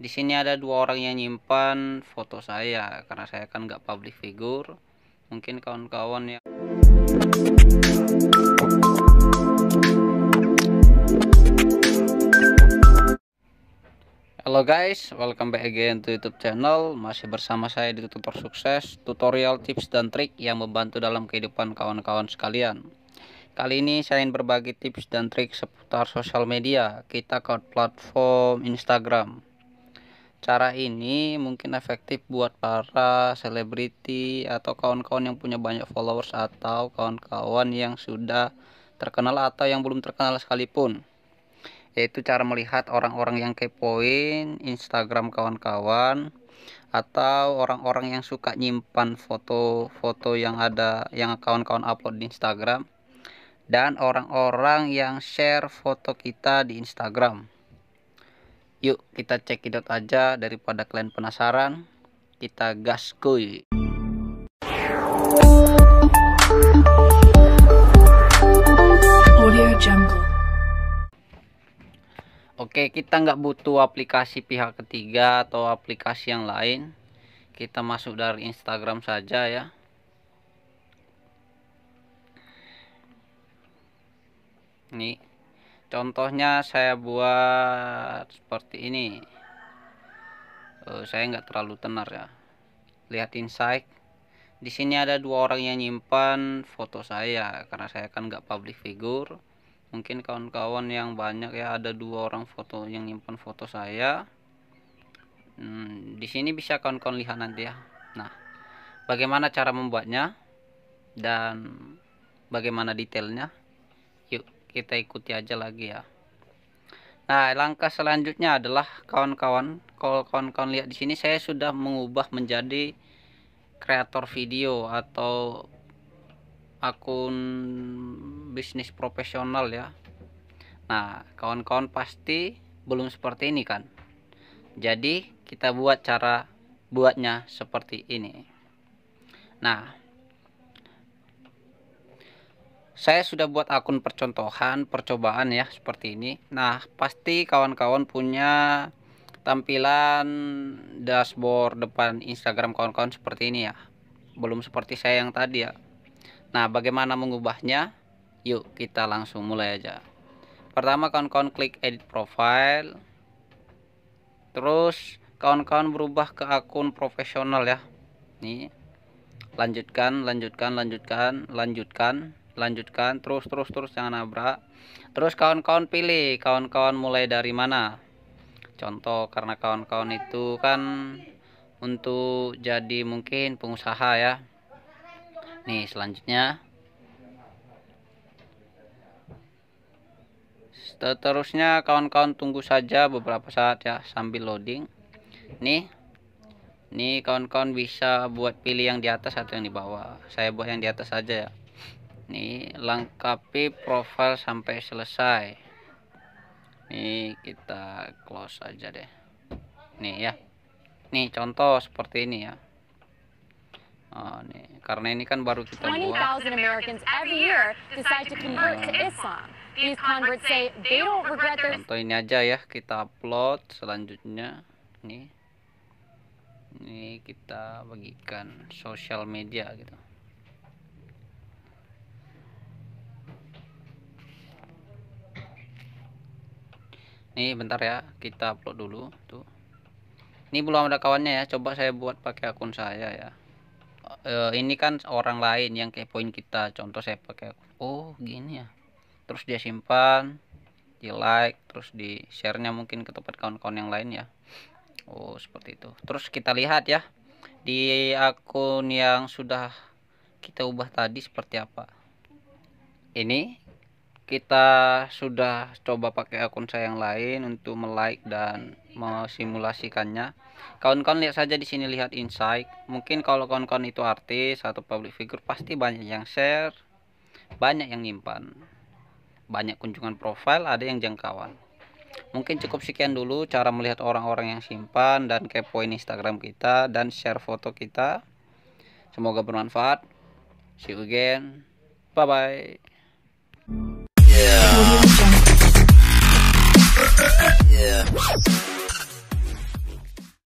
di sini ada dua orang yang nyimpan foto saya karena saya kan nggak public figure mungkin kawan-kawan ya Halo guys, welcome back again to YouTube channel. Masih bersama saya di Tutor Sukses, tutorial tips dan trik yang membantu dalam kehidupan kawan-kawan sekalian. Kali ini saya ingin berbagi tips dan trik seputar sosial media kita ke platform Instagram. Cara ini mungkin efektif buat para selebriti atau kawan-kawan yang punya banyak followers atau kawan-kawan yang sudah terkenal atau yang belum terkenal sekalipun. Yaitu cara melihat orang-orang yang kepoin Instagram kawan-kawan atau orang-orang yang suka nyimpan foto-foto yang ada yang kawan-kawan upload di Instagram dan orang-orang yang share foto kita di Instagram. Yuk kita cekidot aja daripada kalian penasaran. Kita gas kuy. Oke, kita nggak butuh aplikasi pihak ketiga atau aplikasi yang lain. Kita masuk dari Instagram saja ya. Nih, contohnya saya buat seperti ini oh, saya nggak terlalu tenar ya lihat insight di sini ada dua orang yang nyimpan foto saya karena saya kan nggak public figure mungkin kawan-kawan yang banyak ya ada dua orang foto yang nyimpan foto saya hmm, di sini bisa kawan-kawan lihat nanti ya nah bagaimana cara membuatnya dan bagaimana detailnya yuk kita ikuti aja lagi ya nah langkah selanjutnya adalah kawan-kawan kalau kawan-kawan lihat di sini saya sudah mengubah menjadi kreator video atau akun bisnis profesional ya nah kawan-kawan pasti belum seperti ini kan jadi kita buat cara buatnya seperti ini nah saya sudah buat akun percontohan percobaan ya seperti ini nah pasti kawan-kawan punya tampilan dashboard depan Instagram kawan-kawan seperti ini ya belum seperti saya yang tadi ya nah bagaimana mengubahnya yuk kita langsung mulai aja pertama kawan-kawan klik edit profile terus kawan-kawan berubah ke akun profesional ya nih lanjutkan lanjutkan lanjutkan lanjutkan lanjutkan terus terus terus jangan nabrak terus kawan-kawan pilih kawan-kawan mulai dari mana contoh karena kawan-kawan itu kan untuk jadi mungkin pengusaha ya nih selanjutnya seterusnya kawan-kawan tunggu saja beberapa saat ya sambil loading nih nih kawan-kawan bisa buat pilih yang di atas atau yang di bawah saya buat yang di atas saja ya ini lengkapi profil sampai selesai Ini kita close aja deh nih ya nih contoh seperti ini ya Oh, nih. Karena ini kan baru kita buat. Contoh ini aja ya, kita upload selanjutnya. Nih. Ini kita bagikan sosial media gitu. nih bentar ya kita upload dulu tuh ini belum ada kawannya ya coba saya buat pakai akun saya ya e, ini kan orang lain yang kepoin kita contoh saya pakai akun. oh gini ya terus dia simpan di like terus di sharenya mungkin ke tempat kawan-kawan yang lain ya Oh seperti itu terus kita lihat ya di akun yang sudah kita ubah tadi seperti apa ini kita sudah coba pakai akun saya yang lain untuk melike dan mensimulasikannya. kawan-kawan lihat saja di sini lihat insight mungkin kalau kawan-kawan itu artis atau public figure pasti banyak yang share banyak yang nyimpan banyak kunjungan profil ada yang jangkauan mungkin cukup sekian dulu cara melihat orang-orang yang simpan dan kepoin Instagram kita dan share foto kita semoga bermanfaat see you again bye bye Yeah. yeah.